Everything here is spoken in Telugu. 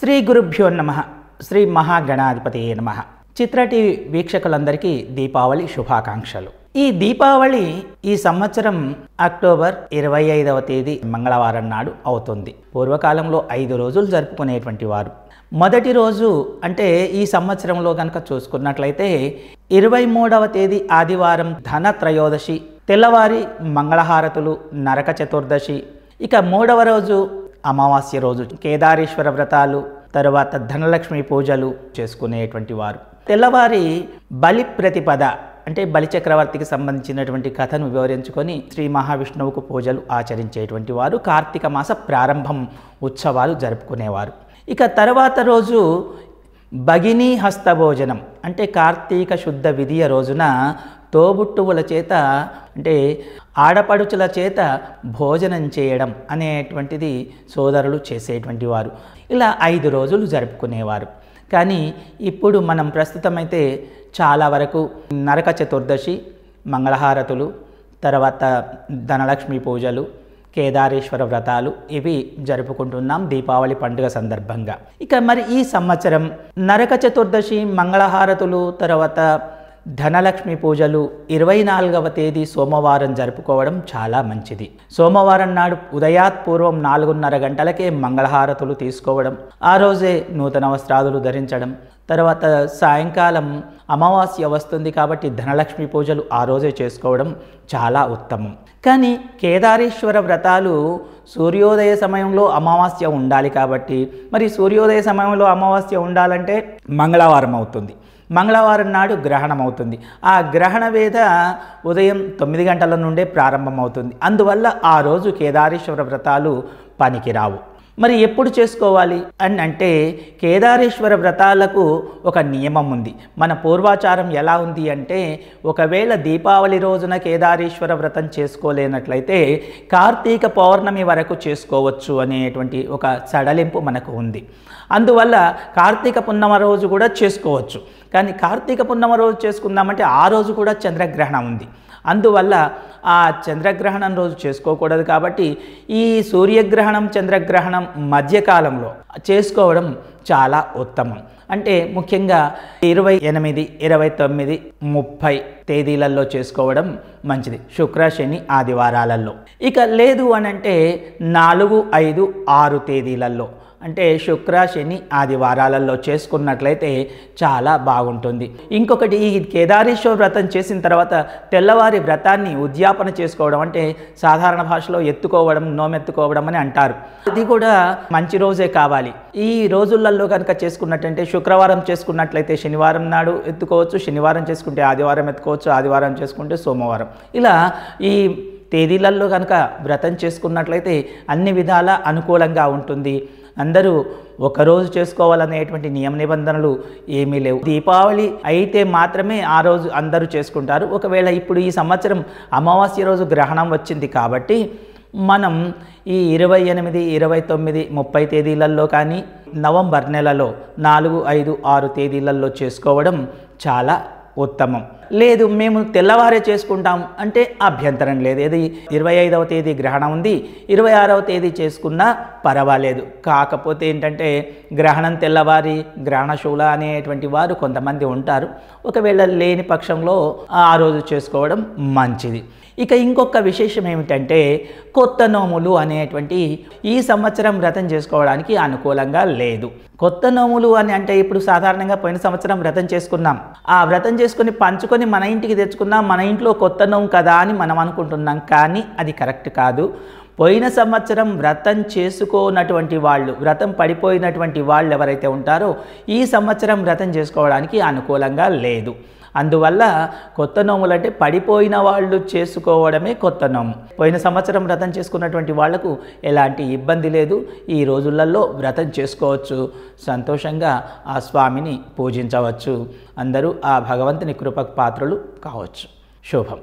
శ్రీ గురుభ్యో నమ శ్రీ మహాగణాధిపతి నమ చిత్ర టీవీ వీక్షకులందరికీ దీపావళి శుభాకాంక్షలు ఈ దీపావళి ఈ సంవత్సరం అక్టోబర్ ఇరవై ఐదవ తేదీ మంగళవారం నాడు అవుతుంది పూర్వకాలంలో ఐదు రోజులు జరుపుకునేటువంటి వారు మొదటి రోజు అంటే ఈ సంవత్సరంలో కనుక చూసుకున్నట్లయితే ఇరవై మూడవ తేదీ ఆదివారం ధన త్రయోదశి తెల్లవారి మంగళహారతులు నరక చతుర్దశి ఇక మూడవ రోజు అమావాస్య రోజు కేదారేశ్వర వ్రతాలు తరువాత ధనలక్ష్మి పూజలు చేసుకునేటువంటి వారు తెల్లవారి బలి ప్రతిపద అంటే బలిచక్రవర్తికి సంబంధించినటువంటి కథను వివరించుకొని శ్రీ మహావిష్ణువుకు పూజలు ఆచరించేటువంటి వారు కార్తీక మాస ప్రారంభం ఉత్సవాలు జరుపుకునేవారు ఇక తర్వాత రోజు భగినీ హస్తభోజనం అంటే కార్తీక శుద్ధ విధియ రోజున తోబుట్టువుల చేత అంటే ఆడపడుచుల చేత భోజనం చేయడం అనేటువంటిది సోదరులు చేసేటువంటి వారు ఇలా ఐదు రోజులు జరుపుకునేవారు కానీ ఇప్పుడు మనం ప్రస్తుతమైతే చాలా వరకు నరక చతుర్దశి మంగళహారతులు తర్వాత ధనలక్ష్మి పూజలు కేదారేశ్వర వ్రతాలు ఇవి జరుపుకుంటున్నాం దీపావళి పండుగ సందర్భంగా ఇక మరి ఈ సంవత్సరం నరక చతుర్దశి మంగళహారతులు తర్వాత ధనలక్ష్మి పూజలు ఇరవై నాలుగవ తేదీ సోమవారం జరుపుకోవడం చాలా మంచిది సోమవారం నాడు ఉదయాత్పూర్వం నాలుగున్నర గంటలకే మంగళహారతులు తీసుకోవడం ఆ రోజే నూతన వస్త్రాదులు ధరించడం తర్వాత సాయంకాలం అమావాస్య వస్తుంది కాబట్టి ధనలక్ష్మి పూజలు ఆ రోజే చేసుకోవడం చాలా ఉత్తమం కానీ కేదారేశ్వర వ్రతాలు సూర్యోదయ సమయంలో అమావాస్య ఉండాలి కాబట్టి మరి సూర్యోదయ సమయంలో అమావాస్య ఉండాలంటే మంగళవారం అవుతుంది మంగళవారం నాడు గ్రహణం అవుతుంది ఆ గ్రహణ వేద ఉదయం తొమ్మిది గంటల నుండే ప్రారంభమవుతుంది అందువల్ల ఆ రోజు కేదారేశ్వర వ్రతాలు పనికిరావు మరి ఎప్పుడు చేసుకోవాలి అని అంటే కేదారేశ్వర వ్రతాలకు ఒక నియమం ఉంది మన పూర్వాచారం ఎలా ఉంది అంటే ఒకవేళ దీపావళి రోజున కేదారేశ్వర వ్రతం చేసుకోలేనట్లయితే కార్తీక పౌర్ణమి వరకు చేసుకోవచ్చు అనేటువంటి ఒక సడలింపు మనకు ఉంది అందువల్ల కార్తీక పున్నమ రోజు కూడా చేసుకోవచ్చు కానీ కార్తీక పున్నమ రోజు చేసుకుందామంటే ఆ రోజు కూడా చంద్రగ్రహణం ఉంది అందువల్ల ఆ చంద్రగ్రహణం రోజు చేసుకోకూడదు కాబట్టి ఈ సూర్యగ్రహణం చంద్రగ్రహణం మధ్యకాలంలో చేసుకోవడం చాలా ఉత్తమం అంటే ముఖ్యంగా ఇరవై ఎనిమిది ఇరవై తొమ్మిది ముప్పై తేదీలలో చేసుకోవడం మంచిది శుక్ర శని ఆదివారాలలో ఇక లేదు అని అంటే నాలుగు ఐదు ఆరు తేదీలలో అంటే శుక్ర శని ఆదివారాలలో చేసుకున్నట్లయితే చాలా బాగుంటుంది ఇంకొకటి ఈ కేదారేశ్వర వ్రతం చేసిన తర్వాత తెల్లవారి వ్రతాన్ని ఉద్యాపన చేసుకోవడం అంటే సాధారణ భాషలో ఎత్తుకోవడం నోమెత్తుకోవడం అని అంటారు అది కూడా మంచి రోజే కావాలి ఈ రోజులలో కనుక చేసుకున్నట్టంటే శుక్రవారం చేసుకున్నట్లయితే శనివారం నాడు ఎత్తుకోవచ్చు శనివారం చేసుకుంటే ఆదివారం ఎత్తుకోవచ్చు ఆదివారం చేసుకుంటే సోమవారం ఇలా ఈ తేదీలలో కనుక వ్రతం చేసుకున్నట్లయితే అన్ని విధాల అనుకూలంగా ఉంటుంది అందరూ ఒకరోజు చేసుకోవాలనేటువంటి నియమ నిబంధనలు ఏమీ లేవు దీపావళి అయితే మాత్రమే ఆ రోజు అందరూ చేసుకుంటారు ఒకవేళ ఇప్పుడు ఈ సంవత్సరం అమావాస్య రోజు గ్రహణం వచ్చింది కాబట్టి మనం ఈ ఇరవై ఎనిమిది ఇరవై తొమ్మిది ముప్పై తేదీలలో కానీ నవంబర్ నెలలో నాలుగు ఐదు ఆరు తేదీలలో చేసుకోవడం చాలా ఉత్తమం లేదు మేము తెల్లవారే చేసుకుంటాం అంటే అభ్యంతరం లేదు ఏది ఇరవై ఐదవ తేదీ గ్రహణం ఉంది ఇరవై ఆరవ తేదీ చేసుకున్నా పర్వాలేదు కాకపోతే ఏంటంటే గ్రహణం తెల్లవారి గ్రహణ శూల అనేటువంటి వారు కొంతమంది ఉంటారు ఒకవేళ లేని పక్షంలో ఆ రోజు చేసుకోవడం మంచిది ఇక ఇంకొక విశేషం ఏమిటంటే కొత్త నోములు అనేటువంటి ఈ సంవత్సరం వ్రతం చేసుకోవడానికి అనుకూలంగా లేదు కొత్త నోములు అని అంటే ఇప్పుడు సాధారణంగా పోయిన సంవత్సరం వ్రతం చేసుకున్నాం ఆ వ్రతం చేసుకొని పంచుకొని మన ఇంటికి తెచ్చుకున్నాం మన ఇంట్లో కొత్త నోం కదా అని మనం అనుకుంటున్నాం కానీ అది కరెక్ట్ కాదు పోయిన సంవత్సరం వ్రతం చేసుకోనటువంటి వాళ్ళు వ్రతం పడిపోయినటువంటి వాళ్ళు ఎవరైతే ఉంటారో ఈ సంవత్సరం వ్రతం చేసుకోవడానికి అనుకూలంగా లేదు అందువల్ల కొత్త నోములు అంటే పడిపోయిన వాళ్ళు చేసుకోవడమే కొత్త నోము పోయిన సంవత్సరం వ్రతం చేసుకున్నటువంటి వాళ్లకు ఎలాంటి ఇబ్బంది లేదు ఈ రోజులలో వ్రతం చేసుకోవచ్చు సంతోషంగా ఆ స్వామిని పూజించవచ్చు అందరూ ఆ భగవంతుని కృపకు పాత్రలు కావచ్చు శుభం